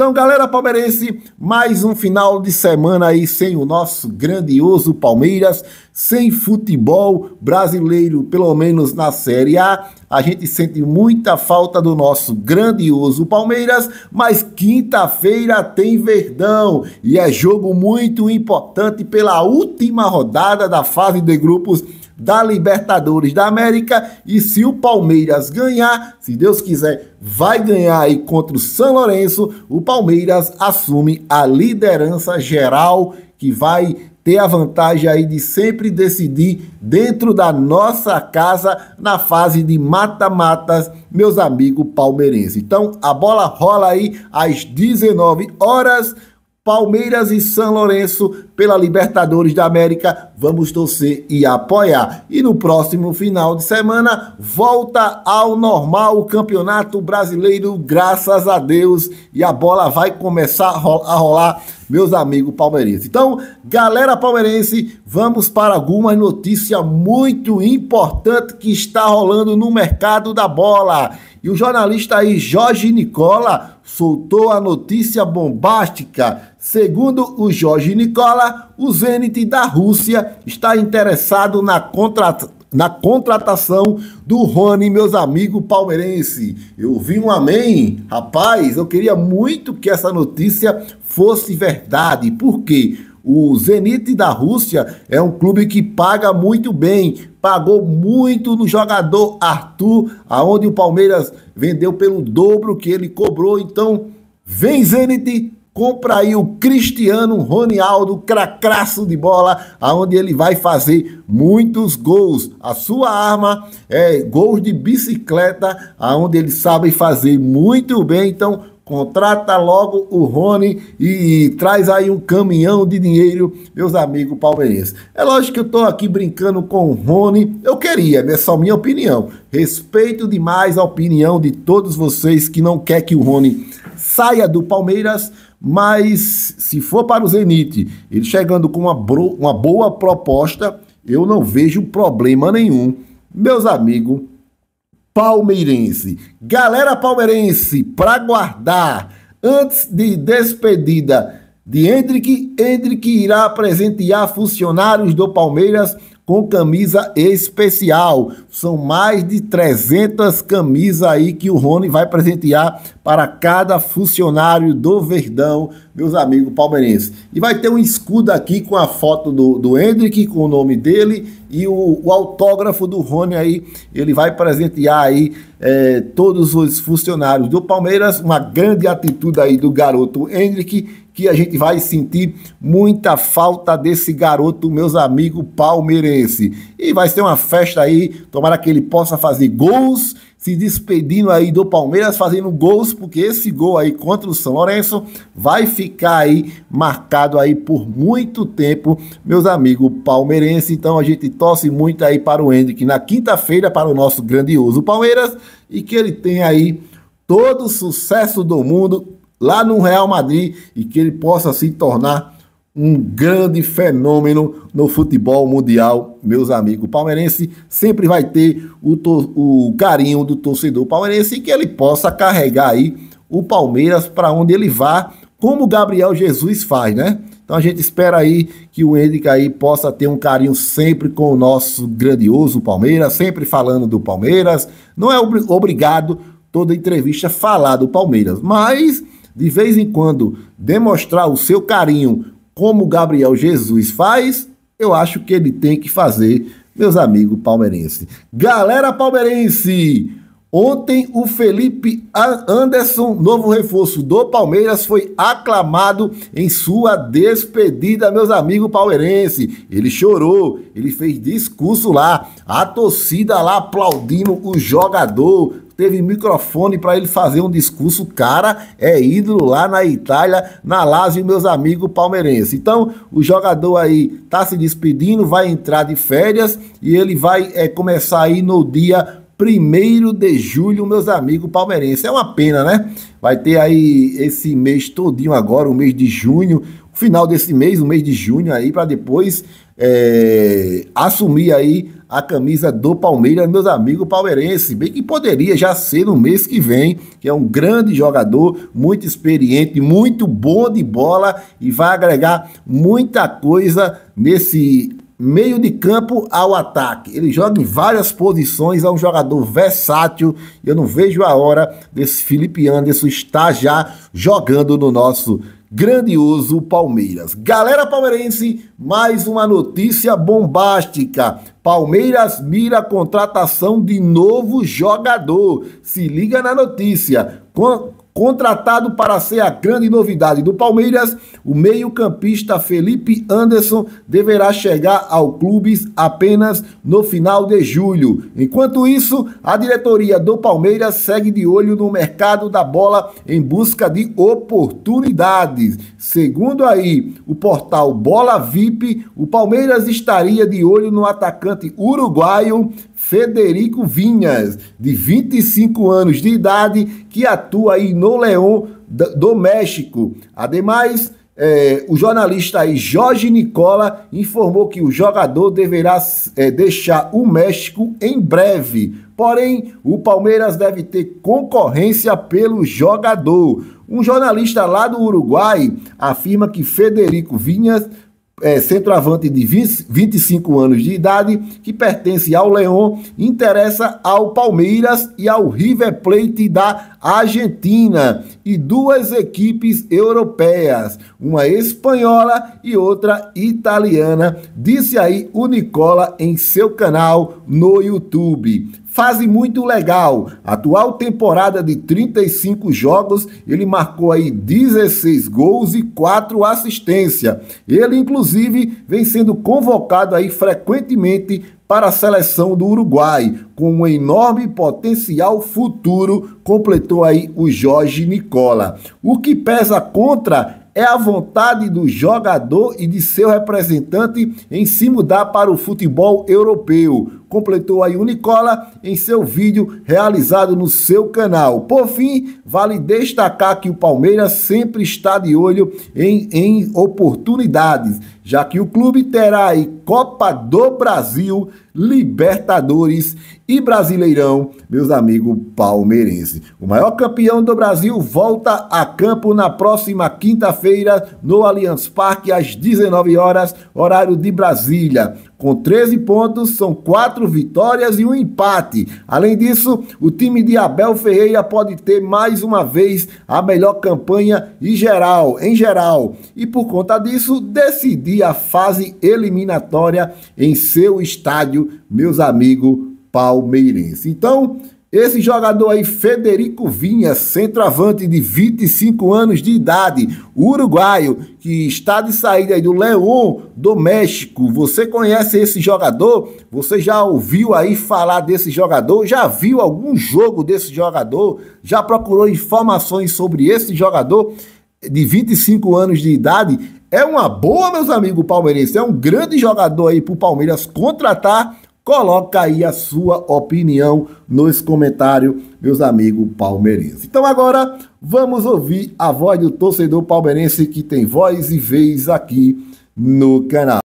Então, galera palmeirense, mais um final de semana aí sem o nosso grandioso Palmeiras, sem futebol brasileiro, pelo menos na Série A. A gente sente muita falta do nosso grandioso Palmeiras, mas quinta-feira tem Verdão e é jogo muito importante pela última rodada da fase de grupos da Libertadores da América. E se o Palmeiras ganhar, se Deus quiser, vai ganhar aí contra o São Lourenço, o Palmeiras assume a liderança geral que vai ter a vantagem aí de sempre decidir dentro da nossa casa na fase de mata-matas, meus amigos palmeirenses. Então, a bola rola aí às 19 horas. Palmeiras e São Lourenço pela Libertadores da América. Vamos torcer e apoiar. E no próximo final de semana, volta ao normal o Campeonato Brasileiro, graças a Deus. E a bola vai começar a rolar meus amigos palmeirenses. Então, galera palmeirense, vamos para alguma notícia muito importante que está rolando no mercado da bola. E o jornalista aí, Jorge Nicola, soltou a notícia bombástica. Segundo o Jorge Nicola, o Zenit da Rússia está interessado na contratação na contratação do Rony, meus amigos palmeirense. Eu vi um amém. Rapaz, eu queria muito que essa notícia fosse verdade. Por quê? O Zenit da Rússia é um clube que paga muito bem, pagou muito no jogador Arthur, aonde o Palmeiras vendeu pelo dobro que ele cobrou. Então, vem Zenit, compra aí o Cristiano Ronaldo, cracraço de bola, aonde ele vai fazer muitos gols. A sua arma é gols de bicicleta, aonde ele sabe fazer muito bem. Então, contrata logo o Rony e, e, traz aí um caminhão de dinheiro, meus amigos palmeirenses. É lógico que eu estou aqui brincando com o Rony, eu queria, é só minha opinião. Respeito demais a opinião de todos vocês que não quer que o Rony saia do Palmeiras, mas se for para o Zenit, ele chegando com uma, bro, uma boa proposta, eu não vejo problema nenhum. Meus amigos, palmeirense, galera palmeirense, para guardar, antes de despedida de Hendrick, Hendrick irá presentear funcionários do Palmeiras com camisa especial. São mais de 300 camisas aí que o Rony vai presentear para cada funcionário do Verdão meus amigos palmeirenses. E vai ter um escudo aqui com a foto do, do Hendrick, com o nome dele e o, o autógrafo do Rony aí. Ele vai presentear aí é, todos os funcionários do Palmeiras. Uma grande atitude aí do garoto Hendrick, que a gente vai sentir muita falta desse garoto, meus amigos palmeirenses E vai ser uma festa aí, tomara que ele possa fazer gols se despedindo aí do Palmeiras, fazendo gols, porque esse gol aí contra o São Lourenço vai ficar aí marcado aí por muito tempo, meus amigos palmeirenses. Então a gente torce muito aí para o Hendrick na quinta-feira para o nosso grandioso Palmeiras e que ele tenha aí todo o sucesso do mundo lá no Real Madrid e que ele possa se tornar um grande fenômeno no futebol mundial, meus amigos. O palmeirense sempre vai ter o, o carinho do torcedor palmeirense e que ele possa carregar aí o Palmeiras para onde ele vá, como o Gabriel Jesus faz, né? Então a gente espera aí que o Henrique aí possa ter um carinho sempre com o nosso grandioso Palmeiras, sempre falando do Palmeiras. Não é ob obrigado toda entrevista falar do Palmeiras, mas de vez em quando demonstrar o seu carinho como Gabriel Jesus faz, eu acho que ele tem que fazer, meus amigos palmeirenses. Galera palmeirense, ontem o Felipe Anderson, novo reforço do Palmeiras, foi aclamado em sua despedida, meus amigos palmeirenses. Ele chorou, ele fez discurso lá, a torcida lá aplaudindo o jogador teve microfone para ele fazer um discurso. cara é ídolo lá na Itália, na Lazio, meus amigos palmeirenses. Então, o jogador aí está se despedindo, vai entrar de férias e ele vai é, começar aí no dia 1 de julho, meus amigos palmeirenses. É uma pena, né? Vai ter aí esse mês todinho agora, o mês de junho, final desse mês, o mês de junho aí, para depois é, assumir aí a camisa do Palmeiras, meus amigos palmeirenses, bem que poderia já ser no mês que vem, que é um grande jogador, muito experiente, muito bom de bola e vai agregar muita coisa nesse meio de campo ao ataque. Ele joga em várias posições, é um jogador versátil. Eu não vejo a hora desse Felipe Anderson estar já jogando no nosso grandioso Palmeiras. Galera palmeirense, mais uma notícia bombástica. Palmeiras mira a contratação de novo jogador. Se liga na notícia. Contratado para ser a grande novidade do Palmeiras, o meio-campista Felipe Anderson deverá chegar ao clube apenas no final de julho. Enquanto isso, a diretoria do Palmeiras segue de olho no mercado da bola em busca de oportunidades. Segundo aí o portal Bola VIP, o Palmeiras estaria de olho no atacante uruguaio Federico Vinhas, de 25 anos de idade, que atua aí no León do México. Ademais, é, o jornalista aí, Jorge Nicola informou que o jogador deverá é, deixar o México em breve. Porém, o Palmeiras deve ter concorrência pelo jogador. Um jornalista lá do Uruguai afirma que Federico Vinhas é, centroavante de 20, 25 anos de idade, que pertence ao Leão, interessa ao Palmeiras e ao River Plate da Argentina e duas equipes europeias, uma espanhola e outra italiana, disse aí o Nicola em seu canal no YouTube fase muito legal. Atual temporada de 35 jogos, ele marcou aí 16 gols e 4 assistências. Ele inclusive vem sendo convocado aí frequentemente para a seleção do Uruguai, com um enorme potencial futuro, completou aí o Jorge Nicola. O que pesa contra é a vontade do jogador e de seu representante em se mudar para o futebol europeu completou a Unicola em seu vídeo realizado no seu canal. Por fim, vale destacar que o Palmeiras sempre está de olho em, em oportunidades, já que o clube terá aí Copa do Brasil, Libertadores e Brasileirão, meus amigos palmeirenses. O maior campeão do Brasil volta a campo na próxima quinta-feira no Allianz Parque às 19 horas, horário de Brasília com 13 pontos, são quatro vitórias e um empate. Além disso, o time de Abel Ferreira pode ter mais uma vez a melhor campanha em geral, em geral, e por conta disso decidir a fase eliminatória em seu estádio, meus amigos palmeirenses. Então, esse jogador aí, Federico Vinha, centroavante de 25 anos de idade, uruguaio, que está de saída aí do leão do México. Você conhece esse jogador? Você já ouviu aí falar desse jogador? Já viu algum jogo desse jogador? Já procurou informações sobre esse jogador de 25 anos de idade? É uma boa, meus amigos palmeirenses. É um grande jogador aí para o Palmeiras contratar Coloca aí a sua opinião nos comentários, meus amigos palmeirenses. Então agora vamos ouvir a voz do torcedor palmeirense que tem voz e vez aqui no canal.